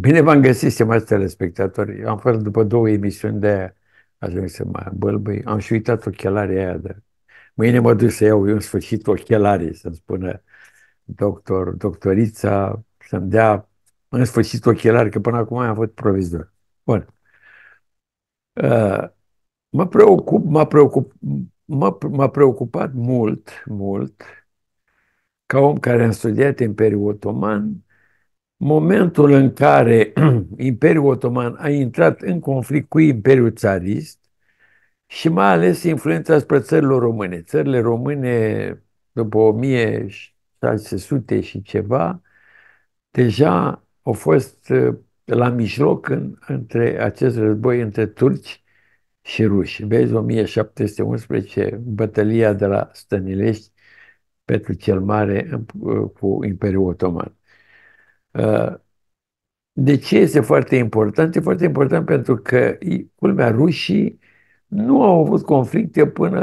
Bine v-am găsit, stimați telespectatori. Eu am fost după două emisiuni de aia. Ajung să mă bălbâi. Am și uitat ochelarii aia. Dar... Mâine mă duc să iau eu în sfârșit ochelarii, să-mi spună doctor, doctorița, să-mi dea în sfârșit ochelari, că până acum am avut provizor. Bun. Uh, mă preocup, m-a, preocup, m-a, preocupat mult, mult, ca om care am studiat Imperiul Otoman, momentul în care Imperiul Otoman a intrat în conflict cu Imperiul Țarist și mai ales influența asupra țărilor române. Țările române, după 1600 și ceva, deja au fost uh, la mijloc în, între acest război între turci și ruși. Vezi, 1711, bătălia de la Stănilești pentru cel Mare uh, cu Imperiul Otoman. Uh, de ce este foarte important? E foarte important pentru că, culmea, rușii nu au avut conflicte până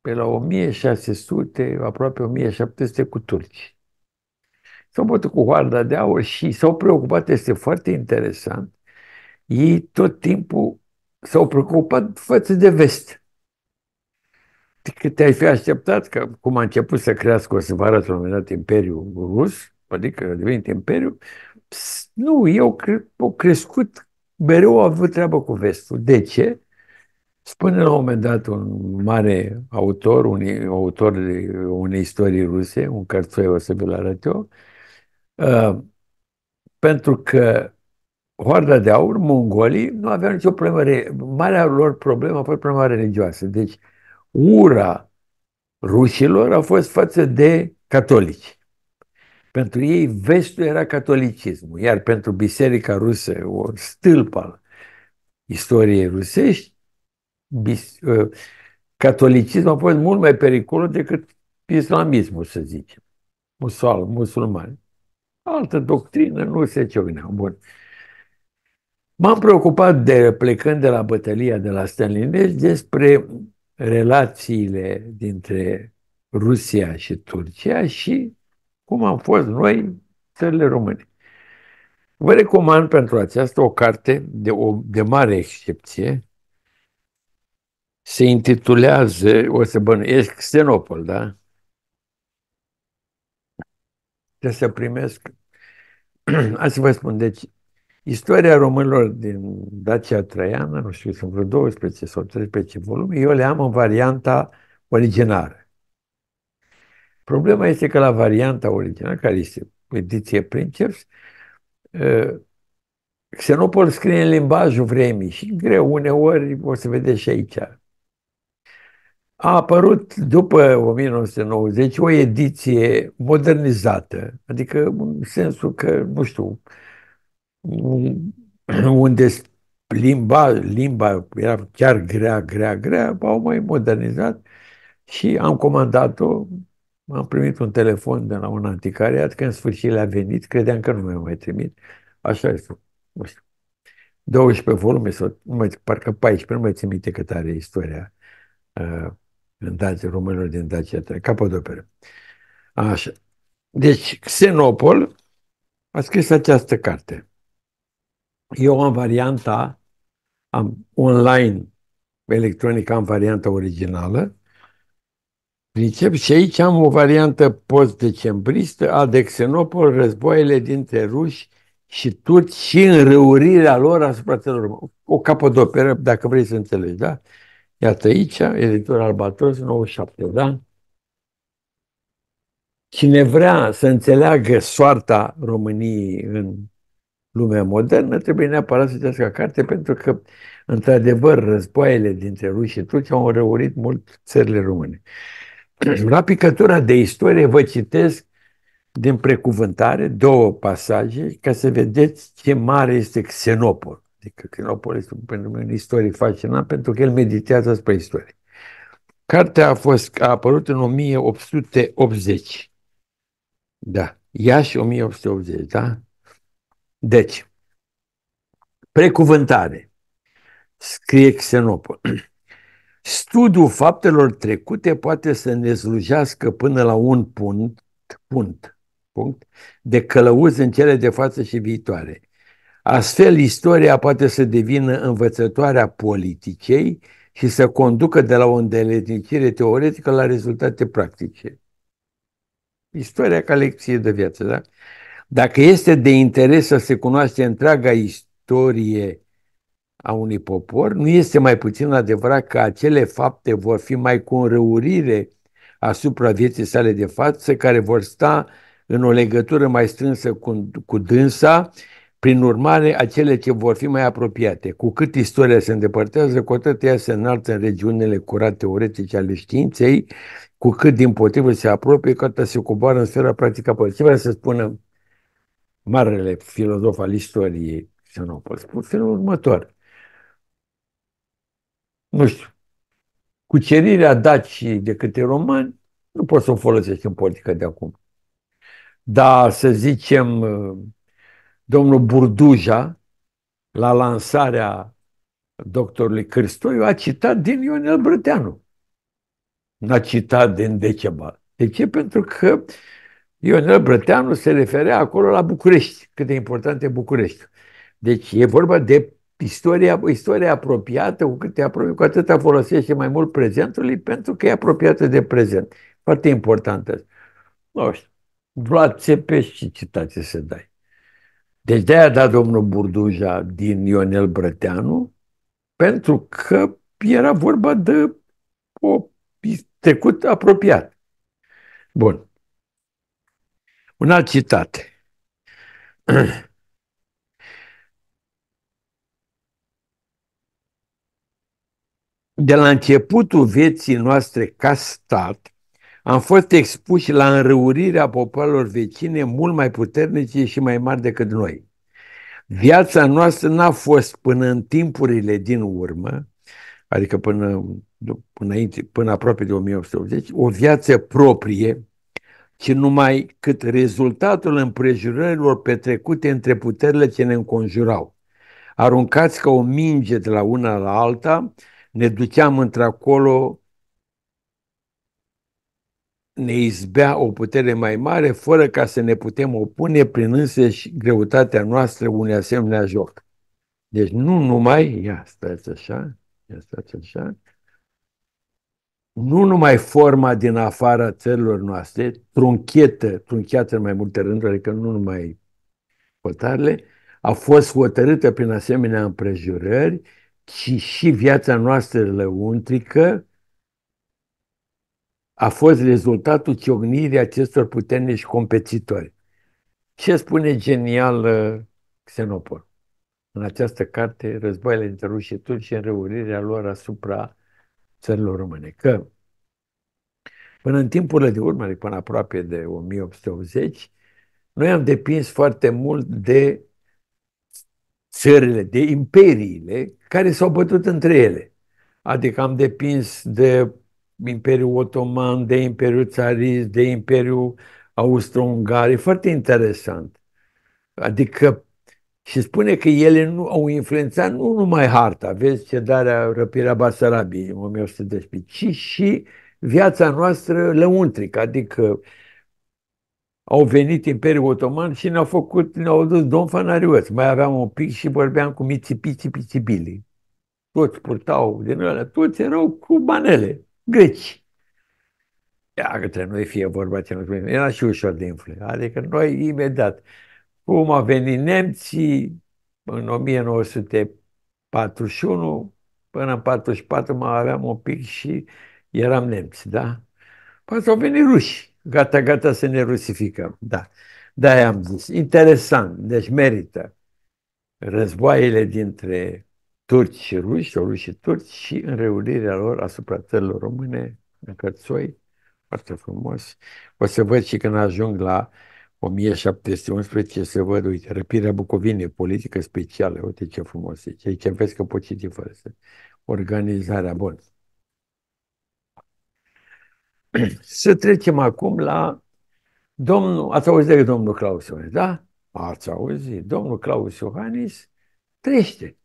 pe la 1600, aproape 1700 cu turci. S-au bătut cu hoarda de aur și s-au preocupat, este foarte interesant, ei tot timpul s-au preocupat față de vest. Că te-ai fi așteptat că, cum a început să crească, o să vă arăt la un moment dat, Imperiul Rus, adică devenit imperiu, nu, eu au crescut mereu au avut treabă cu vestul. De ce? Spune la un moment dat un mare autor, un autor de unei istorie ruse, un cărțoi o să vă l arăt eu, ă, pentru că Hoarda de aur, mongolii, nu aveau nicio problemă. Marea lor problemă a fost problema religioasă. Deci, ura rușilor a fost față de catolici. Pentru ei vestul era catolicismul, iar pentru biserica rusă, o stâlpă al istoriei rusești, ă, catolicismul a fost mult mai periculos decât islamismul, să zicem, musul, musulmani. Altă doctrină nu se ciocnea. Bun. M-am preocupat de, plecând de la bătălia de la Stalinesc despre relațiile dintre Rusia și Turcia și cum am fost noi, țările române. Vă recomand pentru aceasta o carte de, o, de mare excepție. Se intitulează, o să bănuiesc, Xenopol, da? Trebuie să primesc. să vă spun, deci, istoria românilor din Dacia Traiană, nu știu, sunt vreo 12 sau 13 volume, eu le am în varianta originară. Problema este că la varianta originală, care este ediție Princeps, ă, Xenopol scrie în limbajul vremii și greu, uneori o să vedeți și aici. A apărut după 1990 o ediție modernizată, adică în sensul că, nu știu, unde limba, limba era chiar grea, grea, grea, au mai modernizat și am comandat-o M-am primit un telefon de la un anticariat că în sfârșit le-a venit, credeam că nu mi-a mai trimit. Așa este, nu știu, 12 volume sau, nu mai, parcă 14, nu mai țin minte cât are istoria uh, în Dacia, românilor din Dacia, capodoperă. Așa. Deci, Xenopol a scris această carte. Eu am varianta am online electronică, am varianta originală, Pricep și aici am o variantă post-decembristă a de războaiele dintre ruși și turci și înrăurirea lor asupra celor O capodoperă, dacă vrei să înțelegi, da? Iată aici, editura Albatros, 97, da? Cine vrea să înțeleagă soarta României în lumea modernă, trebuie neapărat să citească carte, pentru că, într-adevăr, războaiele dintre ruși și turci au înrăurit mult țările române. La picătura de istorie vă citesc din precuvântare două pasaje ca să vedeți ce mare este Xenopol. Adică Xenopol este pentru mine un istorie fascinant pentru că el meditează spre istorie. Cartea a, fost, a apărut în 1880. Da. Iași 1880, da? Deci, precuvântare. Scrie Xenopol. Studiul faptelor trecute poate să ne slujească până la un punct, punct, punct de călăuz în cele de față și viitoare. Astfel, istoria poate să devină învățătoarea politicei și să conducă de la o îndeletnicire teoretică la rezultate practice. Istoria ca lecție de viață, da? Dacă este de interes să se cunoaște întreaga istorie a unui popor, nu este mai puțin adevărat că acele fapte vor fi mai cu înrăurire asupra vieții sale de față, care vor sta în o legătură mai strânsă cu, cu dânsa, prin urmare, acele ce vor fi mai apropiate. Cu cât istoria se îndepărtează, cu atât ea se înalță în regiunile curate teoretice ale științei, cu cât din potrivă se apropie, cu atât se coboară în sfera practică politică. Ce vrea să spună marele filozof al istoriei, Xenopol? Spun felul următor nu știu, cucerirea dacii de către romani, nu poți să o folosești în politică de acum. Dar, să zicem, domnul Burduja, la lansarea doctorului Cristoiu, a citat din Ionel Brăteanu. N-a citat din Decebal. De ce? Pentru că Ionel Brăteanu se referea acolo la București, cât de important e București. Deci e vorba de istoria, istoria apropiată, cu cât te apropii, cu atât folosește mai mult prezentului, pentru că e apropiată de prezent. Foarte importantă. Nu știu. Vlad Țepeș, ce citație să dai? Deci de-aia a dat domnul Burduja din Ionel Brăteanu, pentru că era vorba de o trecut apropiat. Bun. Un alt citat. De la începutul vieții noastre ca stat, am fost expuși la înrăurirea popoarelor vecine mult mai puternice și mai mari decât noi. Viața noastră n-a fost până în timpurile din urmă, adică până, înainte, până aproape de 1880, o viață proprie, ci numai cât rezultatul împrejurărilor petrecute între puterile ce ne înconjurau, aruncați ca o minge de la una la alta, ne duceam într-acolo, ne izbea o putere mai mare fără ca să ne putem opune prin însăși greutatea noastră unui asemenea joc. Deci nu numai, ia stați așa, ia stați așa, nu numai forma din afara țărilor noastre, trunchetă, trunchiată în mai multe rânduri, adică nu numai hotarele, a fost hotărâtă prin asemenea împrejurări, ci și viața noastră lăuntrică a fost rezultatul ciognirii acestor puternici competitori. Ce spune genial uh, Xenopol în această carte, Războaiele între ruși și turci și înrăurirea lor asupra țărilor române? Că până în timpurile de urmă, până aproape de 1880, noi am depins foarte mult de țările, de imperiile care s-au bătut între ele. Adică am depins de Imperiul Otoman, de Imperiul Țarist, de Imperiul Austro-Ungar. E foarte interesant. Adică și spune că ele nu au influențat nu numai harta, vezi, cedarea, răpirea Basarabiei în 1910, ci și viața noastră lăuntrică, adică uh, au venit Imperiul Otoman și ne-au făcut, ne-au dus domn fanariuți. Mai aveam un pic și vorbeam cu mițipiții pițibili. Toți purtau din ele, toți erau cu banele, greci. Ia către noi fie vorba ce nu Era și ușor de influență. Adică noi imediat, cum au venit nemții în 1941, până în 44 mai aveam un pic și eram nemți, da? Păi au venit rușii. Gata, gata să ne rusificăm. Da. Da, am zis. Interesant, deci merită. Războaiele dintre turci și ruși, ruși și turci și înreulirea lor asupra țărilor române, în cărțoi, foarte frumos. O să văd și când ajung la 1711 să văd, uite, răpirea Bucovinei, politică specială, uite ce frumos e. ce vezi că poți citi fără să. Organizarea, bun. Să trecem acum la domnul, ați auzit de domnul Claus Iohannis, da? Ați auzit, domnul Claus Iohannis trește.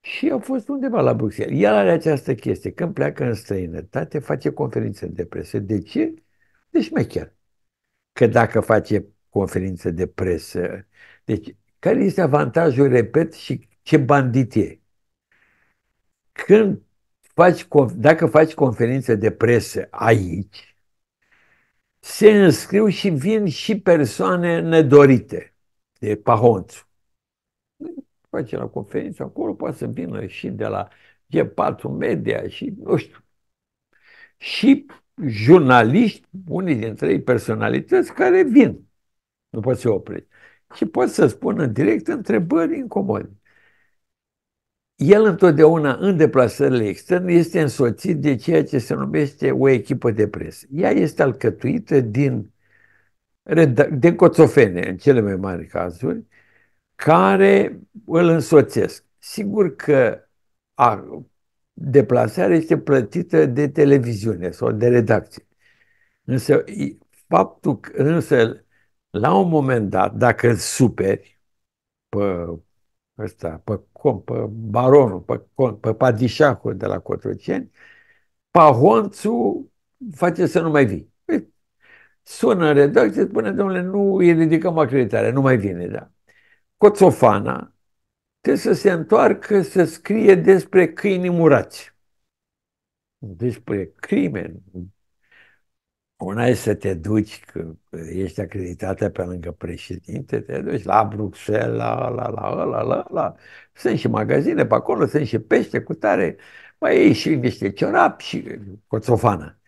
Și a fost undeva la Bruxelles. El are această chestie. Când pleacă în străinătate, face conferințe de presă. De ce? Deci mecher. Că dacă face conferințe de presă, deci care este avantajul, repet, și ce bandit e? Când faci, dacă faci conferințe de presă aici, se înscriu și vin și persoane nedorite de pahonț. Face la conferință acolo, poate să vină și de la G4 Media și nu știu. Și jurnaliști, unii dintre ei personalități care vin. Nu poți să oprești. Și pot să spună direct întrebări incomode. El întotdeauna în deplasările externe este însoțit de ceea ce se numește o echipă de presă. Ea este alcătuită din, din coțofene, în cele mai mari cazuri, care îl însoțesc. Sigur că a, deplasarea este plătită de televiziune sau de redacție. Însă, faptul că, însă, la un moment dat, dacă îl superi pe ăsta, pe, com, pe baronul, pe, com, pe padișacul de la Cotroceni, pahonțul face să nu mai vii. Păi, sună în redacție, spune, domnule, nu îi ridicăm acreditarea, nu mai vine, da. Coțofana trebuie să se întoarcă să scrie despre câinii murați. Despre crime, una e să te duci, că ești acreditată pe lângă președinte, te duci la Bruxelles, la la la la la la. Sunt și magazine pe acolo, sunt și pește cu tare, mai e și niște ciorap și coțofană.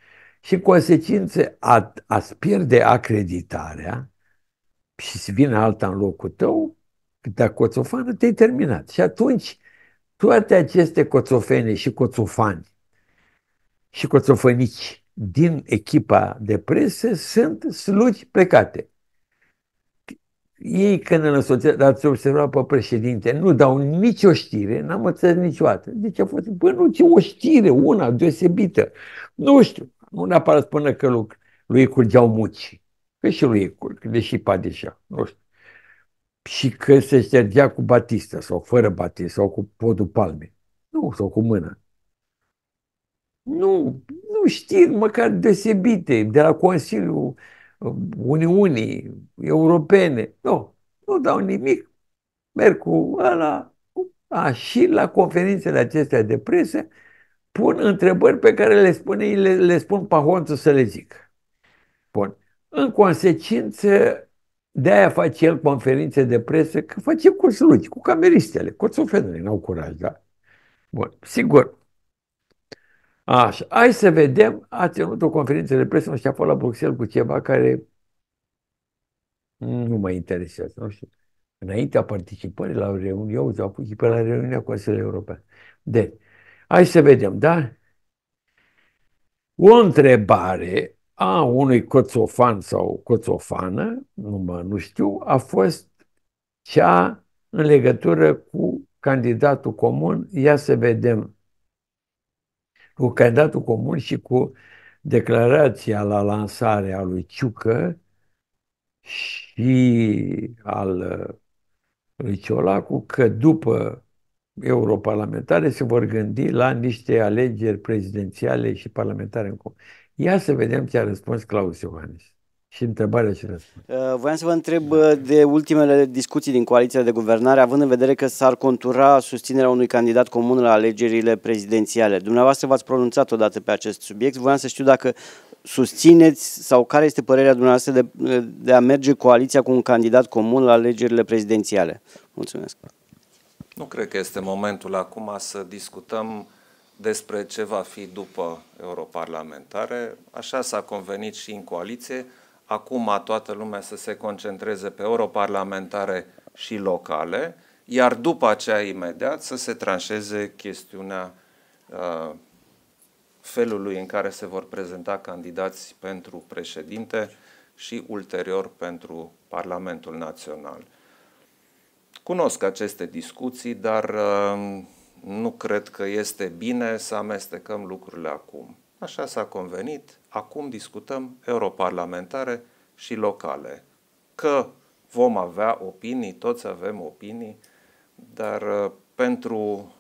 Și consecințe a, a pierde acreditarea și să vine alta în locul tău, dacă coțofană, te-ai terminat. Și atunci toate aceste coțofene și coțofani și coțofănici din echipa de presă sunt slugi plecate. Ei când îl însoțesc, ați observat pe președinte, nu dau nicio știre, n-am înțeles niciodată. Deci a fost, bă, nu, ce o știre, una deosebită. Nu știu, nu neapărat până că lui, lui curgeau muci. Că și lui curg, deși padeșa, nu știu. Și că se ștergea cu Batista sau fără Batista sau cu podul palmei. Nu, sau cu mâna nu, nu știri măcar deosebite de la Consiliul um, Uniunii Europene. Nu, nu dau nimic. Merg cu ăla a, și la conferințele acestea de presă pun întrebări pe care le, spune, le, le spun pahonțul să le zic. Bun. În consecință, de-aia face el conferințe de presă, că face cu cu cameristele, cu țufenele, n-au curaj, da? Bun, sigur, Așa, hai să vedem, a ținut o conferință de presă, nu știu, a fost la Bruxelles cu ceva care nu mă interesează, nu știu. Înaintea participării la reuniune, eu au pe la reuniunea Consiliului European. Deci, hai să vedem, da? O întrebare a unui coțofan sau coțofană, nu, mă, nu știu, a fost cea în legătură cu candidatul comun. Ia să vedem cu candidatul comun și cu declarația la lansare a lui Ciucă și al uh, lui Ciolacu că după europarlamentare se vor gândi la niște alegeri prezidențiale și parlamentare în comun. Ia să vedem ce a răspuns Claus Iohannis. Și întrebarea și răspuns. Uh, voiam să vă întreb uh, de ultimele discuții din coaliția de guvernare, având în vedere că s-ar contura susținerea unui candidat comun la alegerile prezidențiale. Dumneavoastră v-ați pronunțat odată pe acest subiect. Voiam să știu dacă susțineți sau care este părerea dumneavoastră de, de a merge coaliția cu un candidat comun la alegerile prezidențiale. Mulțumesc. Nu cred că este momentul acum să discutăm despre ce va fi după europarlamentare. Așa s-a convenit și în coaliție acum toată lumea să se concentreze pe europarlamentare și locale, iar după aceea imediat să se tranșeze chestiunea uh, felului în care se vor prezenta candidați pentru președinte și ulterior pentru Parlamentul Național. Cunosc aceste discuții, dar uh, nu cred că este bine să amestecăm lucrurile acum. Așa s-a convenit, acum discutăm europarlamentare și locale. Că vom avea opinii, toți avem opinii, dar uh, pentru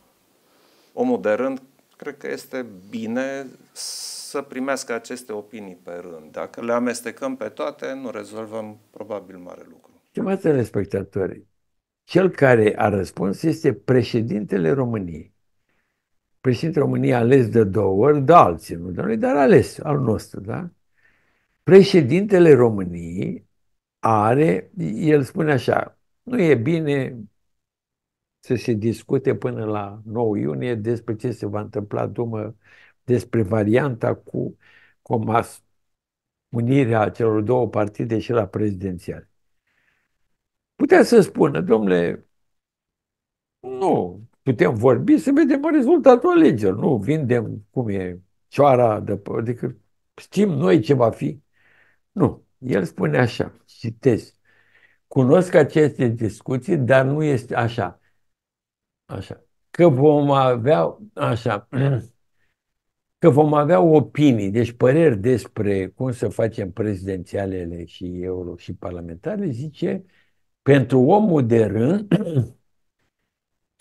omul de rând, cred că este bine să primească aceste opinii pe rând. Dacă le amestecăm pe toate, nu rezolvăm probabil mare lucru. Stimați telespectatori, cel care a răspuns este președintele României președinte României ales de două ori, de da, alții, nu de noi, dar ales, al nostru, da? Președintele României are, el spune așa, nu e bine să se discute până la 9 iunie despre ce se va întâmpla după despre varianta cu comas unirea celor două partide și la prezidențial. Putea să spună, domnule, nu, putem vorbi să vedem rezultatul alegerilor. Nu vindem cum e cioara, de, adică știm noi ce va fi. Nu. El spune așa, citesc. Cunosc aceste discuții, dar nu este așa. Așa. Că vom avea, așa, că vom avea opinii, deci păreri despre cum să facem prezidențialele și euro și parlamentare, zice, pentru omul de rând,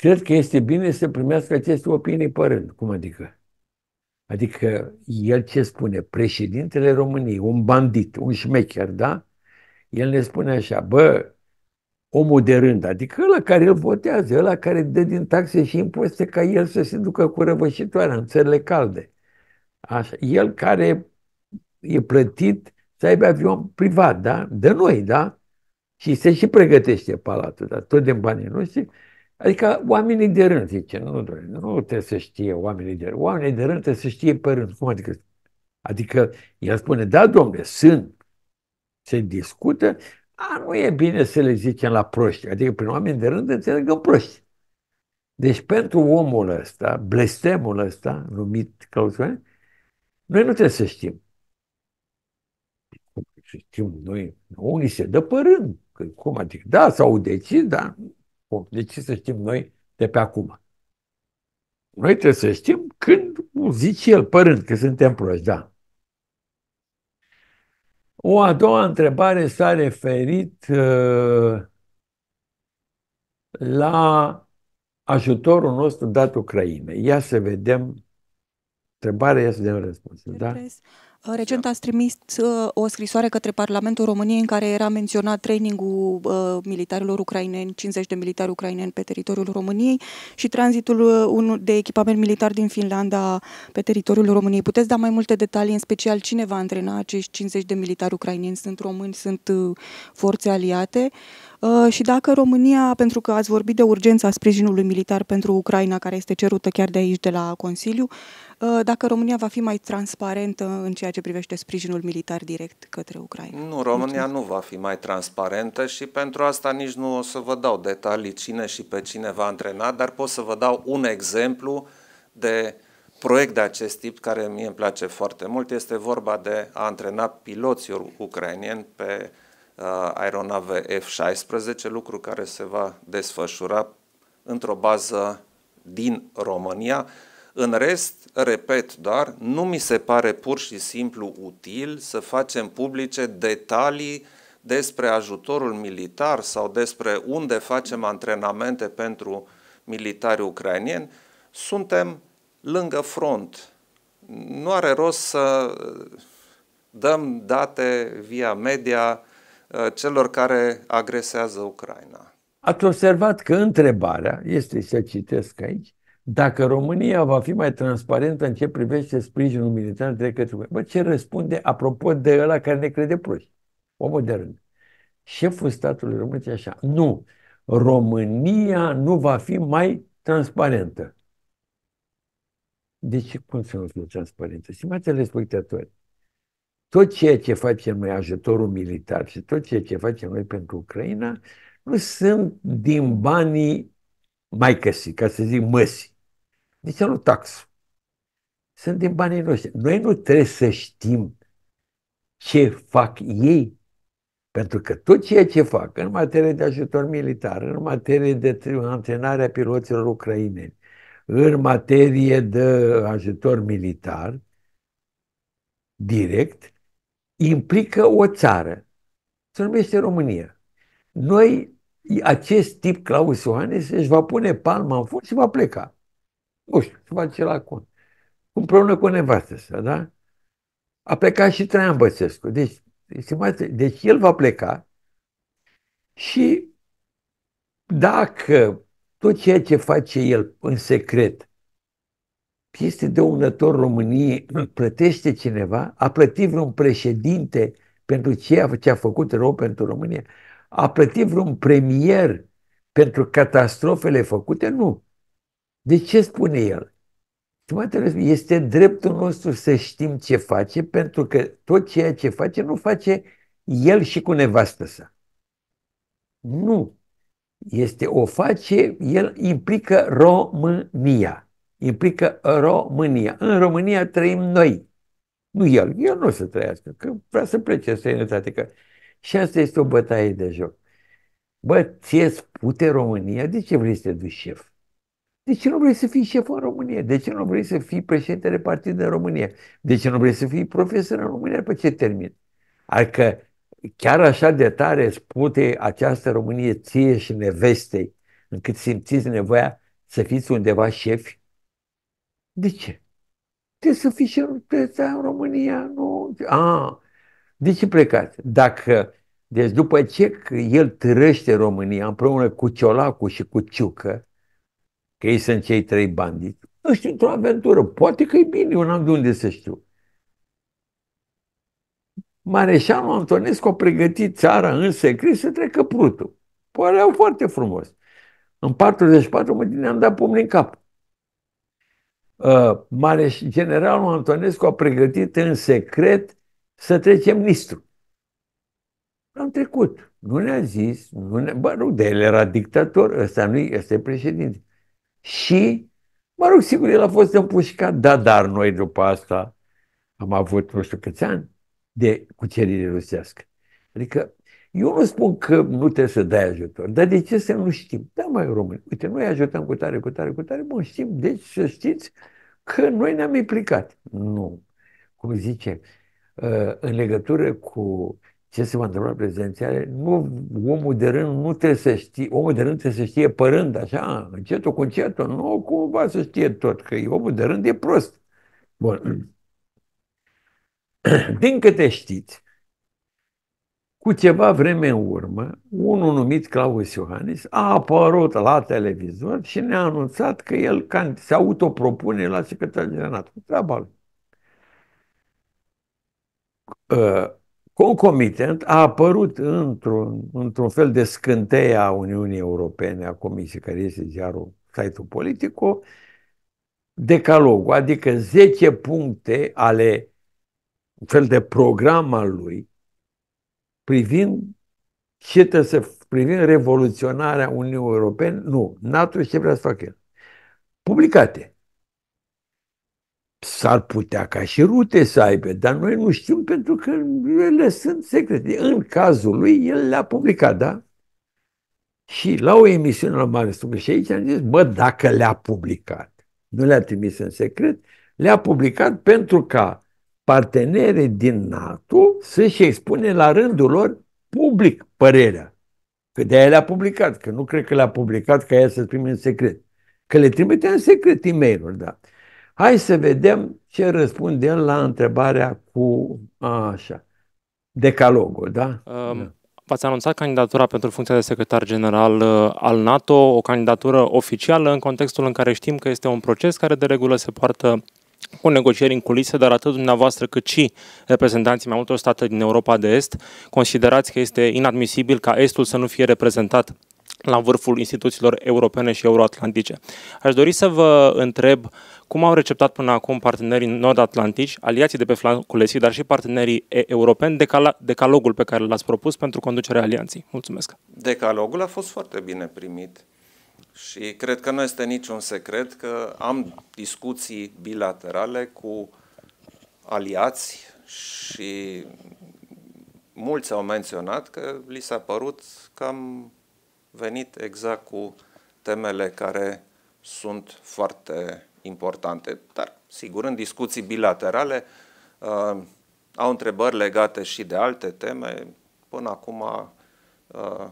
cred că este bine să primească aceste opinii rând. Cum adică? Adică el ce spune? Președintele României, un bandit, un șmecher, da? El ne spune așa, bă, omul de rând, adică ăla care îl votează, ăla care dă din taxe și impozite ca el să se ducă cu răvășitoarea în țările calde. Așa. El care e plătit să aibă avion privat, da? De noi, da? Și se și pregătește palatul, dar tot din banii noștri. Adică oamenii de rând, zice, nu, nu trebuie să știe oamenii de rând. Oamenii de rând trebuie să știe pe rând. Cum adică? Adică el spune, da, domnule, sunt, se discută, a, nu e bine să le zicem la proști. Adică prin oameni de rând înțelegăm proști. Deci pentru omul ăsta, blestemul ăsta, numit clausul, noi nu trebuie să știm. Să știm noi, unii se dă pe rând. cum adică? Da, s-au decis, dar Bun, de deci ce să știm noi de pe acum? Noi trebuie să știm când zice el, părând că suntem proști, da. O a doua întrebare s-a referit uh, la ajutorul nostru dat Ucrainei. Ia să vedem întrebarea, ia să vedem răspunsul. Da? Recent ați trimis uh, o scrisoare către Parlamentul României în care era menționat trainingul uh, militarilor ucraineni, 50 de militari ucraineni pe teritoriul României și tranzitul uh, de echipament militar din Finlanda pe teritoriul României. Puteți da mai multe detalii, în special cine va antrena acești 50 de militari ucraineni? Sunt români, sunt forțe aliate? Uh, și dacă România, pentru că ați vorbit de urgența sprijinului militar pentru Ucraina, care este cerută chiar de aici, de la Consiliu, uh, dacă România va fi mai transparentă în ceea ce privește sprijinul militar direct către Ucraina? Nu, România Mulțumesc. nu va fi mai transparentă și pentru asta nici nu o să vă dau detalii cine și pe cine va antrena, dar pot să vă dau un exemplu de proiect de acest tip care mie îmi place foarte mult. Este vorba de a antrena piloții ucrainieni pe aeronave uh, F-16, lucru care se va desfășura într-o bază din România. În rest, repet doar, nu mi se pare pur și simplu util să facem publice detalii despre ajutorul militar sau despre unde facem antrenamente pentru militari ucrainieni. Suntem lângă front. Nu are rost să dăm date via media Uh, celor care agresează Ucraina. Ați observat că întrebarea este, să citesc aici, dacă România va fi mai transparentă în ce privește sprijinul militar de către Ucraina. Bă, ce răspunde apropo de ăla care ne crede proști? Omul de rând. Șeful statului român e așa. Nu. România nu va fi mai transparentă. De deci, ce? Cum să nu fie transparentă? Stimați spectatori tot ceea ce facem noi, ajutorul militar și tot ceea ce facem noi pentru Ucraina, nu sunt din banii mai căsi, ca să zic măsi. Deci, nu tax. Sunt din banii noștri. Noi nu trebuie să știm ce fac ei, pentru că tot ceea ce fac în materie de ajutor militar, în materie de antrenare a piloților ucraineni, în materie de ajutor militar, direct, implică o țară. Se numește România. Noi, acest tip Claus Ioanes își va pune palma în fund și va pleca. Nu știu, se va duce la cont. Împreună cu nevastă să, da? A plecat și Traian Băsescu. Deci, stimați, deci el va pleca și dacă tot ceea ce face el în secret este dăunător României, plătește cineva, a plătit vreun președinte pentru ceea ce a făcut rău pentru România, a plătit vreun premier pentru catastrofele făcute? Nu. De ce spune el? Este dreptul nostru să știm ce face, pentru că tot ceea ce face nu face el și cu nevastă sa. Nu. Este o face, el implică România implică România. În România trăim noi, nu el. El nu o să trăiască, că vrea să plece în străinătate. Că... Și asta este o bătaie de joc. Bă, ție pute România, de ce vrei să te duci șef? De ce nu vrei să fii șef în România? De ce nu vrei să fii președintele partid în România? De ce nu vrei să fii profesor în România Pe ce termin? Adică chiar așa de tare spute această Românie ție și nevestei, încât simțiți nevoia să fiți undeva șefi de ce? Trebuie să fii și să în România. Nu? A, de ce plecați? Dacă, deci după ce el târăște România împreună cu Ciolacu și cu Ciucă, că ei sunt cei trei bandiți, știu într-o aventură. Poate că e bine, eu n-am de unde să știu. Mareșalul Antonescu a pregătit țara în secret să trecă prutul. Păreau foarte frumos. În 44 mă am dat pumn în cap. Uh, generalul Antonescu a pregătit în secret să trecem Nistru. Am trecut. Nu ne-a zis, nu ne... bă, nu, de el era dictator, ăsta nu este președinte. Și, mă rog, sigur, el a fost împușcat, da, dar noi după asta am avut nu știu câți ani de cucerire rusească. Adică eu nu spun că nu trebuie să dai ajutor, dar de ce să nu știm? Da, mai români, uite, noi ajutăm cu tare, cu tare, cu tare, bun, știm, deci să știți că noi ne-am implicat. Nu. Cum zice, uh, în legătură cu ce se va întâmpla prezențial, nu, omul de rând nu trebuie să știe, omul de rând trebuie să știe părând, așa, încetul cu încetul, nu cumva să știe tot, că omul de rând e prost. Bun. Din câte știți, cu ceva vreme în urmă, unul numit Claus Iohannis a apărut la televizor și ne-a anunțat că el se autopropune la secretar general. Cu treaba lui. Ă, concomitent a apărut într-un, într-un fel de scânteie a Uniunii Europene, a Comisiei, care este ziarul, site-ul Politico, decalogul, adică 10 puncte ale un fel de program al lui, privind ce trebuie să privind revoluționarea Uniunii Europene, nu, NATO ce vrea să facă el. Publicate. S-ar putea ca și rute să aibă, dar noi nu știm pentru că ele sunt secrete. În cazul lui, el le-a publicat, da? Și la o emisiune la Mare Stungă și aici am zis, bă, dacă le-a publicat, nu le-a trimis în secret, le-a publicat pentru ca partenerii din NATO să-și expune la rândul lor public părerea. Că de-aia le-a publicat, că nu cred că le-a publicat ca ea să primi în secret. Că le trimite în secret e mail da. Hai să vedem ce răspunde el la întrebarea cu a, așa, decalogul, da? Um, da. V-ați anunțat candidatura pentru funcția de secretar general uh, al NATO, o candidatură oficială în contextul în care știm că este un proces care de regulă se poartă cu negocieri în culise, dar atât dumneavoastră cât și reprezentanții mai multor state din Europa de Est considerați că este inadmisibil ca Estul să nu fie reprezentat la vârful instituțiilor europene și euroatlantice. Aș dori să vă întreb cum au receptat până acum partenerii nord-atlantici, aliații de pe flancul estic, dar și partenerii europeni, decalogul pe care l-ați propus pentru conducerea alianței. Mulțumesc! Decalogul a fost foarte bine primit și cred că nu este niciun secret că am discuții bilaterale cu aliați și mulți au menționat că li s-a părut că am venit exact cu temele care sunt foarte importante, dar sigur în discuții bilaterale uh, au întrebări legate și de alte teme. Până acum uh,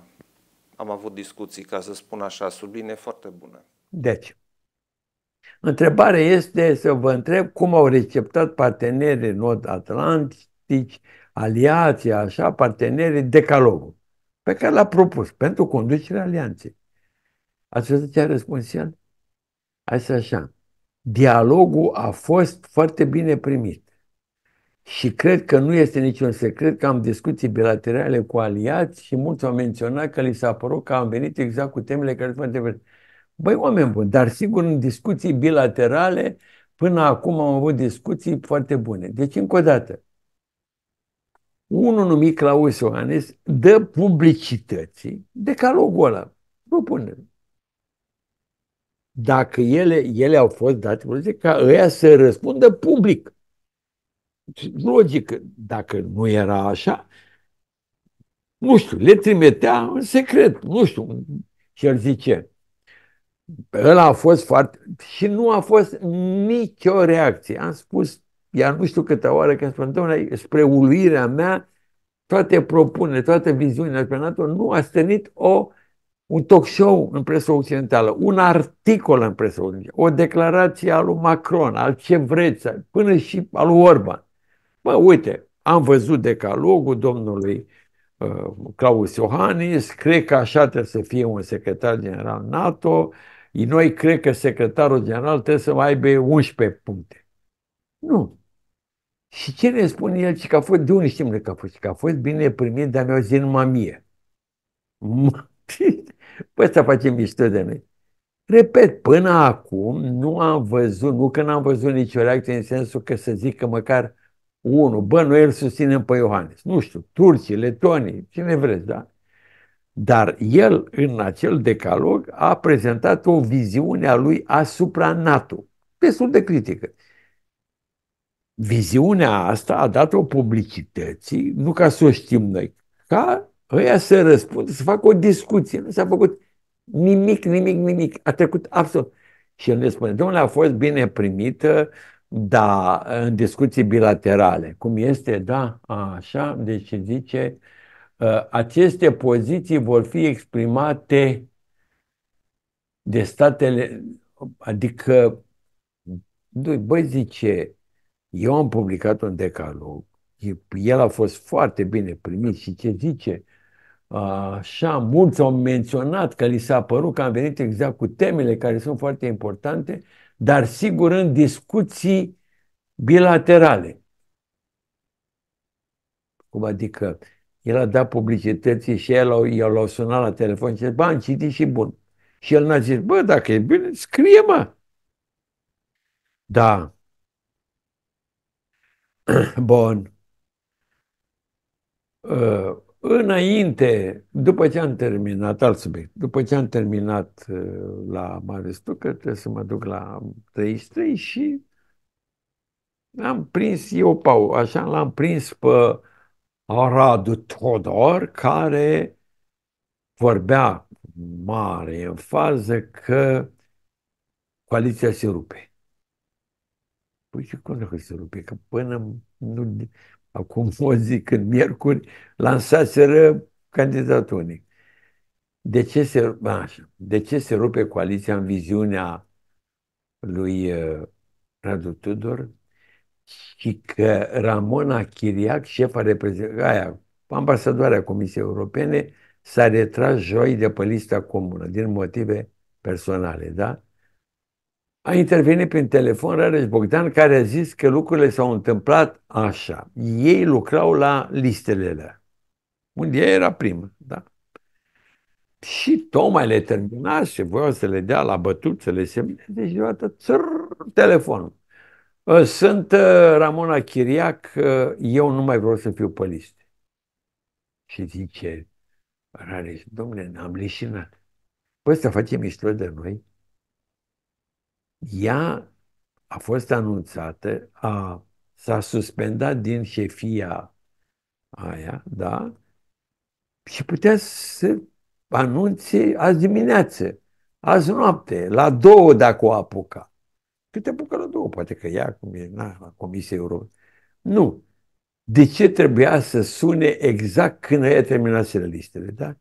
am avut discuții, ca să spun așa, subline, foarte bune. Deci, întrebarea este să vă întreb cum au receptat partenerii nord-atlantici, aliații, așa, partenerii decalogul pe care l-a propus pentru conducerea alianței. Ați văzut ce a răspuns el? Hai să așa. Dialogul a fost foarte bine primit. Și cred că nu este niciun secret că am discuții bilaterale cu aliați și mulți au menționat că li s-a părut că am venit exact cu temele care sunt mai Băi, oameni buni, dar sigur în discuții bilaterale până acum am avut discuții foarte bune. Deci, încă o dată, unul numit Claus Ioanes dă publicității decalogul ăla, propune. Dacă ele, ele au fost date, ca ăia să răspundă public logic, dacă nu era așa, nu știu, le trimitea în secret, nu știu. Și el zice, el a fost foarte... Și nu a fost nicio reacție. Am spus, iar nu știu câte oară când spun, domnule, spre uluirea mea, toate propunerile, toate viziunile pe NATO nu a stănit o, un talk show în presă occidentală, un articol în presă occidentală, o declarație a lui Macron, al ce vreți, până și al lui Orban. Mă, uite, am văzut decalogul domnului uh, Claus Iohannis, cred că așa trebuie să fie un secretar general NATO, noi cred că secretarul general trebuie să mai aibă 11 puncte. Nu. Și ce ne spune el? Și că a fost, de unde știm că a fost? Că a fost bine primit, dar mi-au zis numai mie. Păi asta facem mișto de noi. Repet, până acum nu am văzut, nu că n-am văzut nicio reacție în sensul că să zic că măcar Unu, bă, noi îl susținem pe Iohannis. Nu știu, turcii, letonii, cine vreți, da? Dar el, în acel decalog, a prezentat o viziune a lui asupra NATO, destul de critică. Viziunea asta a dat-o publicității, nu ca să o știm noi, ca ăia să răspundă, să facă o discuție. Nu s-a făcut nimic, nimic, nimic. A trecut absolut. Și el ne spune, domnule, a fost bine primită, uh, da, în discuții bilaterale. Cum este? Da, așa. Deci zice, ă, aceste poziții vor fi exprimate de statele, adică, băi, zice, eu am publicat un decalog, el a fost foarte bine primit și ce zice, Așa, mulți au menționat că li s-a părut că am venit exact cu temele care sunt foarte importante dar sigur în discuții bilaterale. Cum adică el a dat publicității și el i-a l-au sunat la telefon și bă, am citit și bun. Și el n-a zis, bă, dacă e bine, scrie mă. Da. Bun. Ă, Înainte, după ce am terminat, alt subiect, după ce am terminat uh, la Mare Stucă, trebuie să mă duc la 33 și am prins eu, Pau, așa l-am prins pe Aradu Todor, care vorbea mare în fază că coaliția se rupe. Păi și cum se rupe? Că până nu, acum o zi, când miercuri, lansaseră candidatul unic. De ce se, așa, de ce se rupe coaliția în viziunea lui uh, Radu Tudor? Și că Ramona Chiriac, șefa reprezentată, ambasadoarea Comisiei Europene, s-a retras joi de pe lista comună, din motive personale, da? A intervenit prin telefon Rareș Bogdan care a zis că lucrurile s-au întâmplat așa. Ei lucrau la listele alea, unde ea era primă. Da? Și tocmai le terminase, voiau să le dea la bătut, să le semneze deci deodată țăr, telefonul. Ă, sunt ă, Ramona Chiriac, ă, eu nu mai vreau să fiu pe liste. Și zice Rareș, domnule, ne-am leșinat. Păi să facem mișto de noi, ea a fost anunțată, a, s-a suspendat din șefia aia, da? Și putea să anunțe azi dimineață, azi noapte, la două dacă o apuca. Câte apucă la două, poate că ea, cum e, na, la Comisia Europeană. Nu. De ce trebuia să sune exact când ea terminase listele, da?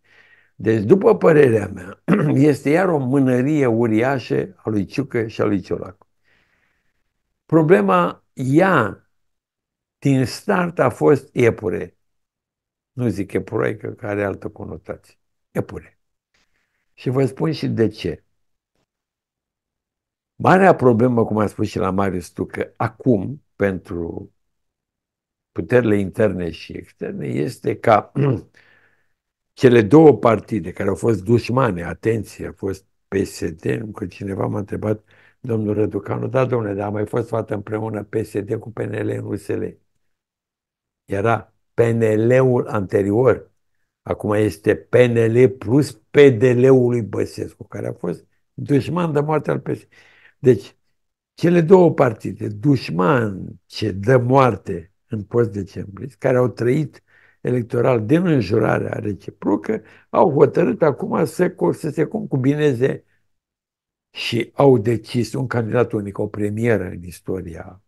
Deci, după părerea mea, este iar o mânărie uriașă a lui Ciucă și a lui Ciolacu. Problema ea din start a fost iepure. Nu zic iepure, că are altă conotație. Iepure. Și vă spun și de ce. Marea problemă, cum a spus și la Marius Tucă, acum, pentru puterile interne și externe, este ca Cele două partide care au fost dușmane, atenție, a fost PSD, că cineva m-a întrebat, domnul Răducanu, da, domnule, dar a mai fost fată împreună PSD cu PNL în USL. Era PNL-ul anterior, acum este PNL plus PDL-ul lui Băsescu, care a fost dușman de moarte al PSD. Deci, cele două partide, dușman ce dă moarte în post decembrie, care au trăit electoral din înjurarea reciprocă, au hotărât acum să, să se concubineze și au decis un candidat unic, o premieră în istoria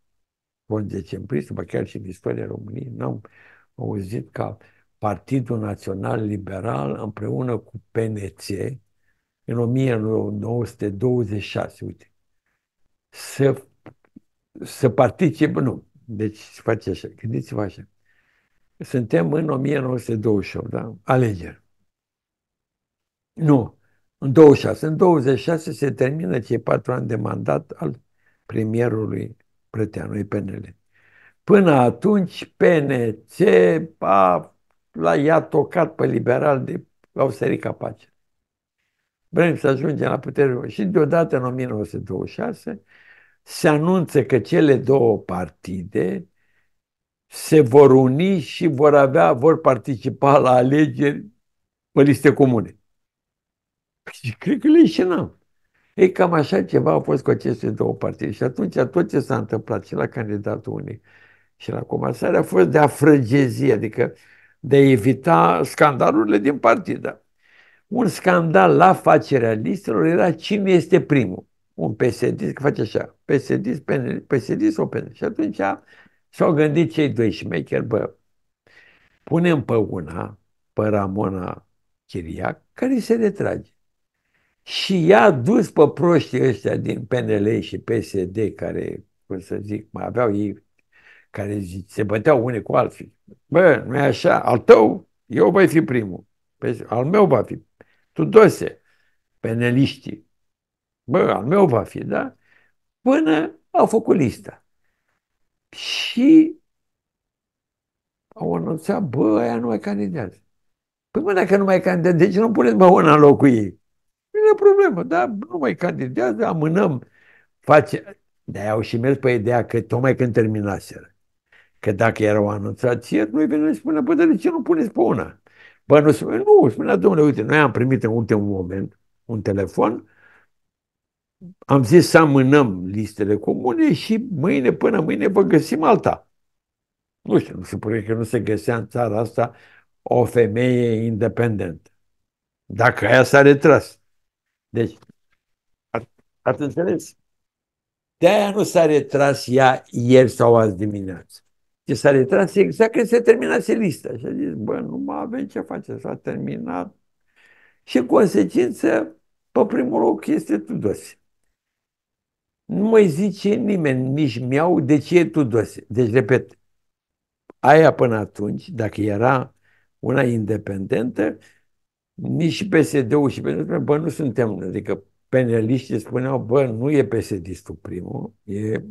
condecembristă, ba chiar și în istoria României, n-am auzit ca Partidul Național Liberal împreună cu PNC în 1926, uite, să, să participe, nu, deci se face așa, gândiți-vă așa, suntem în 1928, da? Alegeri. Nu, în 26. În 26 se termină cei patru ani de mandat al premierului Preteanului PNL. Până atunci, PNC a, l-a, i-a tocat pe liberal de au sărit capace. Vrem să ajungem la putere. Și deodată, în 1926, se anunță că cele două partide se vor uni și vor avea, vor participa la alegeri pe liste comune. Păi și cred că le ieșinam. Ei, cam așa ceva a fost cu aceste două partide. Și atunci tot ce s-a întâmplat și la candidatul unic și la comasare a fost de a frăgezi, adică de a evita scandalurile din partidă. Un scandal la facerea listelor era cine este primul. Un PSD că face așa, PSD, PNL, PSD sau PNL. Și atunci S-au gândit cei doi șmecheri, bă, punem pe una, pe Ramona Chiriac, care se retrage. Și i-a dus pe proștii ăștia din PNL și PSD, care, cum să zic, mai aveau ei, care se băteau unii cu alții. Bă, nu e așa, al tău, eu voi fi primul. Păi, al meu va fi. tu dose, peneliștii. Bă, al meu va fi, da? Până au făcut lista și au anunțat, bă, aia nu mai candidează. Păi mă, dacă nu mai candidează, de deci ce nu puneți una în locul ei? Nu e problemă, dar nu mai candidează, amânăm. Face... de au și mers pe ideea că tocmai când terminaseră. Că dacă erau anunțat ieri, noi venim și spunem, bă, de ce nu puneți pe una? Bă, nu, nu spunea, domnule, uite, noi am primit în ultimul moment un telefon am zis să amânăm listele comune și mâine până mâine vă găsim alta. Nu știu, nu se pare că nu se găsea în țara asta o femeie independentă. Dacă aia s-a retras. Deci, ați înțeles? De-aia nu s-a retras ea ieri sau azi dimineață. Ce s-a retras exact când se terminase lista. Și a zis, bă, nu mai avem ce face, s-a terminat. Și în consecință, pe primul loc este Tudose nu mai zice nimeni, nici miau, de ce e Tudose. Deci, repet, aia până atunci, dacă era una independentă, nici PSD-ul și psd bă, nu suntem, adică peneliștii spuneau, bă, nu e PSD-istul primul, e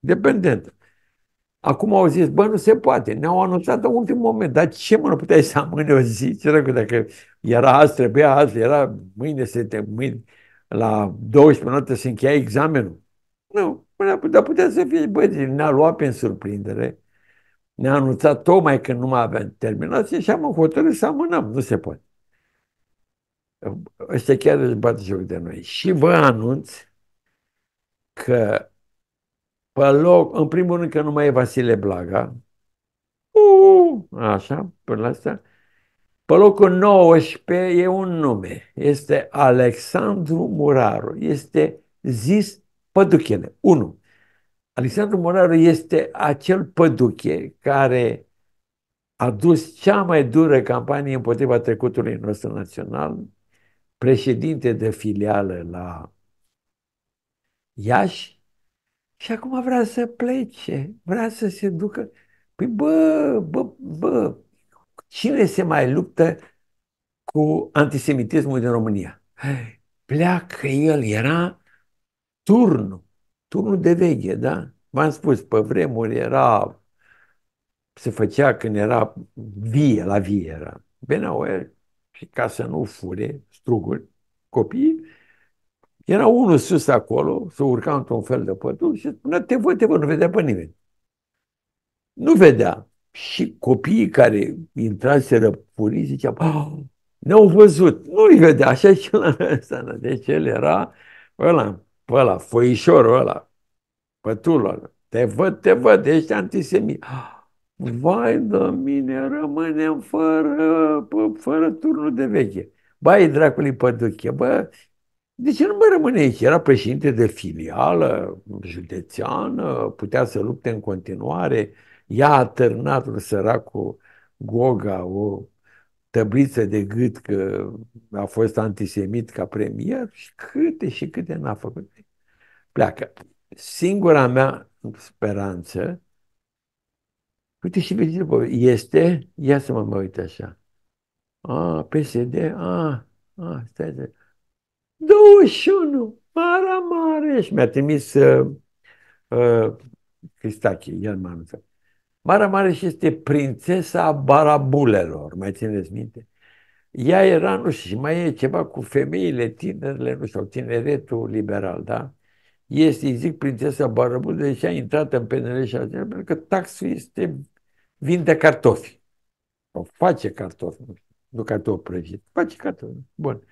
dependent. Acum au zis, bă, nu se poate, ne-au anunțat în ultimul moment, dar ce mă, nu puteai să amâne o zi? Ce dacă era azi, trebuia azi, era mâine, se te, mâine, la 12 minute se încheia examenul. Nu, dar putea să fie, băi, ne-a luat prin surprindere, ne-a anunțat tocmai că nu mai aveam terminație și am hotărât să amânăm, nu se poate. Este chiar de bate joc de noi. Și vă anunț că pe loc, în primul rând că nu mai e Vasile Blaga, uh, așa, până la asta, pe locul 19 e un nume, este Alexandru Muraru, este zis păduchele, 1. Alexandru Muraru este acel păduche care a dus cea mai dură campanie împotriva trecutului nostru național, președinte de filială la Iași, și acum vrea să plece, vrea să se ducă. Păi bă, bă, bă, Cine se mai luptă cu antisemitismul din România? Pleacă el, era turnul, turnul de veche, da? V-am spus, pe vremuri era, se făcea când era vie, la vie era. Veneau el și ca să nu fure struguri, copiii, era unul sus acolo, se urca într-un fel de pădure și spunea, te văd, te văd, nu vedea pe nimeni. Nu vedea. Și copiii care intraseră furii ziceau, oh, ne-au văzut, nu-i vedea, așa și la ăsta. Deci el era ăla, ăla, foișorul ăla, pătul ăla. Te văd, te văd, ești antisemit. Vai de mine, rămânem fără, fără turnul de veche. Bai, dracului păduche, bă, de ce nu mai rămâne aici? Era președinte de filială județeană, putea să lupte în continuare. Ea a târnat săracul Goga o tăbliță de gât că a fost antisemit ca premier și câte și câte n-a făcut. Pleacă. Singura mea speranță, uite și vedeți, este, ia să mă, mă uit așa, a, PSD, a, a, stai, stai. 21, Mara Mare. Și mi-a trimis uh, uh, Cristache, el m-a anunțat. Mara Mareș este prințesa barabulelor, mai țineți minte? Ea era, nu știu, și mai e ceva cu femeile, tinerile, nu știu, tineretul liberal, da? Este, zic, prințesa barabulelor deci a intrat în PNL și a zis, pentru că taxul este vinde cartofi. O face cartofi, nu, știu, nu cartofi prăjit, face cartofi. Bun.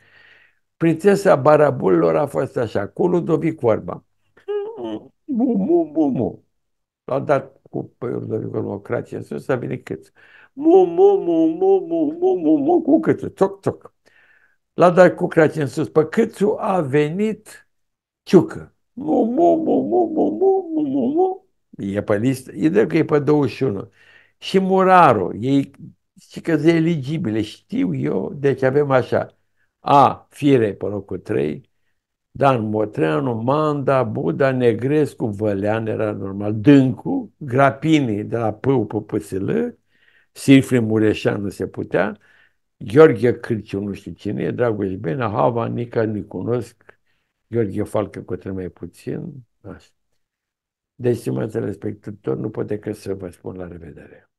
Prințesa barabulelor a fost așa, cu Ludovic Orba. Mu, mu, mu, mu. L-a dat cu păiuri de democrație să venit câți. Mu, mu, mu, mu, mu, mu, mu, mu, cu câțu, toc, toc. L-a dat cu craci în sus, pe câțu a venit ciucă. Mu, mu, mu, mu, mu, mu, mu, mu, mu. E pe listă, e de că e pe 21. Și Muraru, ei și că sunt eligibile, știu eu, deci avem așa. A, fire pe locul 3, Dan Motreanu, Manda, Buda, Negrescu, Vălean era normal, Dâncu, Grapini de la Pău Sifri mureșan nu se putea, Gheorghe Cârciu, nu știu cine e, Dragoș Bena, Hava, Nica, nu cunosc, Gheorghe Falcă cu mai puțin, așa. Deci, stimați respectatori, nu pot decât să vă spun la revedere.